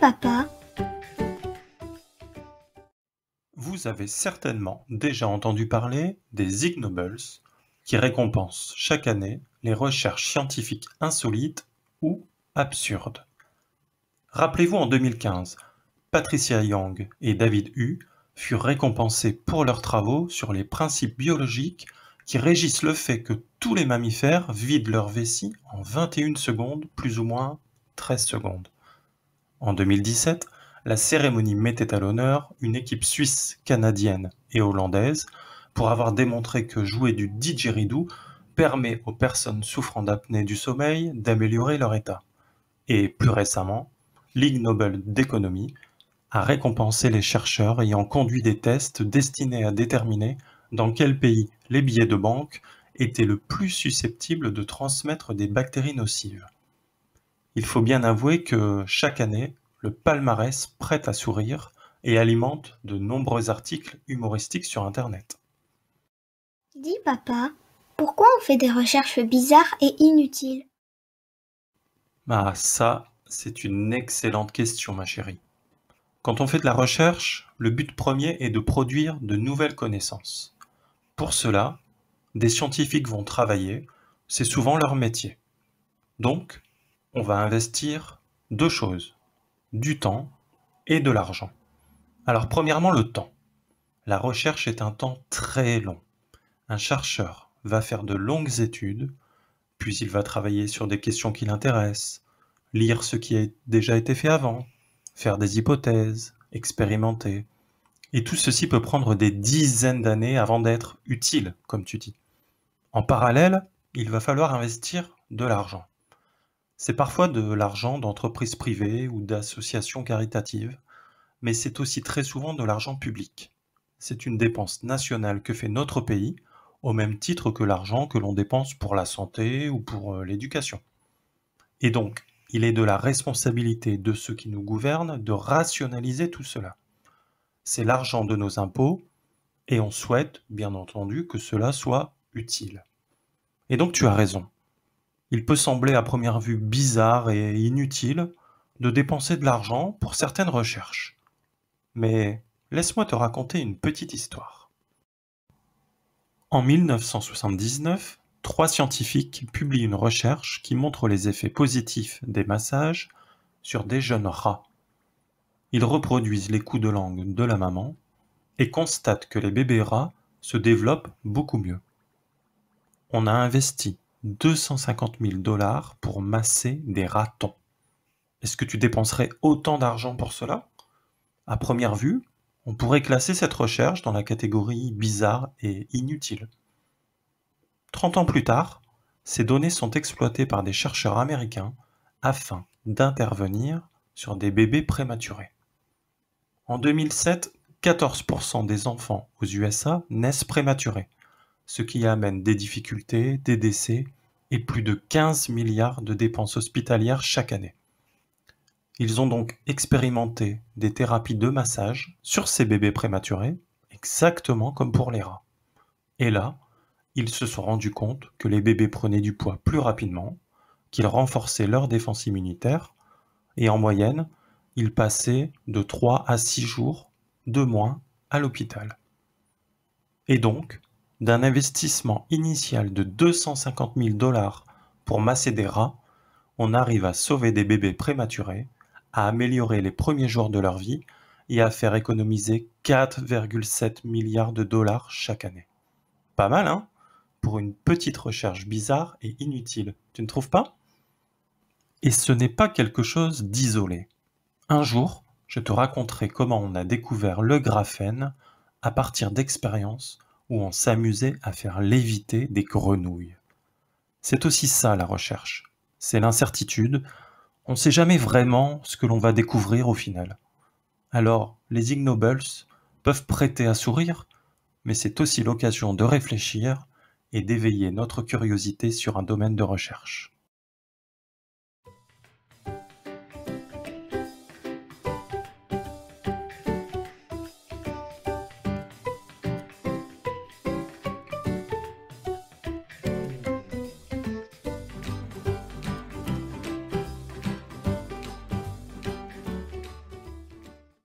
papa. Vous avez certainement déjà entendu parler des ignobles qui récompensent chaque année les recherches scientifiques insolites ou absurdes. Rappelez-vous en 2015, Patricia Young et David Hu furent récompensés pour leurs travaux sur les principes biologiques qui régissent le fait que tous les mammifères vident leur vessie en 21 secondes, plus ou moins 13 secondes. En 2017, la cérémonie mettait à l'honneur une équipe suisse, canadienne et hollandaise pour avoir démontré que jouer du didgeridoo permet aux personnes souffrant d'apnée du sommeil d'améliorer leur état. Et plus récemment, Ligue Nobel d'économie a récompensé les chercheurs ayant conduit des tests destinés à déterminer dans quel pays les billets de banque étaient le plus susceptibles de transmettre des bactéries nocives il faut bien avouer que chaque année, le palmarès prête à sourire et alimente de nombreux articles humoristiques sur Internet. Dis papa, pourquoi on fait des recherches bizarres et inutiles Ah ça, c'est une excellente question ma chérie. Quand on fait de la recherche, le but premier est de produire de nouvelles connaissances. Pour cela, des scientifiques vont travailler, c'est souvent leur métier. Donc, on va investir deux choses, du temps et de l'argent. Alors premièrement, le temps. La recherche est un temps très long. Un chercheur va faire de longues études, puis il va travailler sur des questions qui l'intéressent, lire ce qui a déjà été fait avant, faire des hypothèses, expérimenter. Et tout ceci peut prendre des dizaines d'années avant d'être utile, comme tu dis. En parallèle, il va falloir investir de l'argent. C'est parfois de l'argent d'entreprises privées ou d'associations caritatives, mais c'est aussi très souvent de l'argent public. C'est une dépense nationale que fait notre pays, au même titre que l'argent que l'on dépense pour la santé ou pour euh, l'éducation. Et donc, il est de la responsabilité de ceux qui nous gouvernent de rationaliser tout cela. C'est l'argent de nos impôts, et on souhaite, bien entendu, que cela soit utile. Et donc tu as raison. Il peut sembler à première vue bizarre et inutile de dépenser de l'argent pour certaines recherches. Mais laisse-moi te raconter une petite histoire. En 1979, trois scientifiques publient une recherche qui montre les effets positifs des massages sur des jeunes rats. Ils reproduisent les coups de langue de la maman et constatent que les bébés rats se développent beaucoup mieux. On a investi 250 000 dollars pour masser des ratons. Est-ce que tu dépenserais autant d'argent pour cela À première vue, on pourrait classer cette recherche dans la catégorie bizarre et inutile. 30 ans plus tard, ces données sont exploitées par des chercheurs américains afin d'intervenir sur des bébés prématurés. En 2007, 14% des enfants aux USA naissent prématurés ce qui amène des difficultés, des décès et plus de 15 milliards de dépenses hospitalières chaque année. Ils ont donc expérimenté des thérapies de massage sur ces bébés prématurés, exactement comme pour les rats. Et là, ils se sont rendus compte que les bébés prenaient du poids plus rapidement, qu'ils renforçaient leur défense immunitaire, et en moyenne, ils passaient de 3 à 6 jours de moins à l'hôpital. Et donc, d'un investissement initial de 250 000 dollars pour masser des rats, on arrive à sauver des bébés prématurés, à améliorer les premiers jours de leur vie et à faire économiser 4,7 milliards de dollars chaque année. Pas mal, hein Pour une petite recherche bizarre et inutile, tu ne trouves pas Et ce n'est pas quelque chose d'isolé. Un jour, je te raconterai comment on a découvert le graphène à partir d'expériences où on s'amusait à faire léviter des grenouilles. C'est aussi ça la recherche, c'est l'incertitude, on ne sait jamais vraiment ce que l'on va découvrir au final. Alors, les ignobles peuvent prêter à sourire, mais c'est aussi l'occasion de réfléchir et d'éveiller notre curiosité sur un domaine de recherche.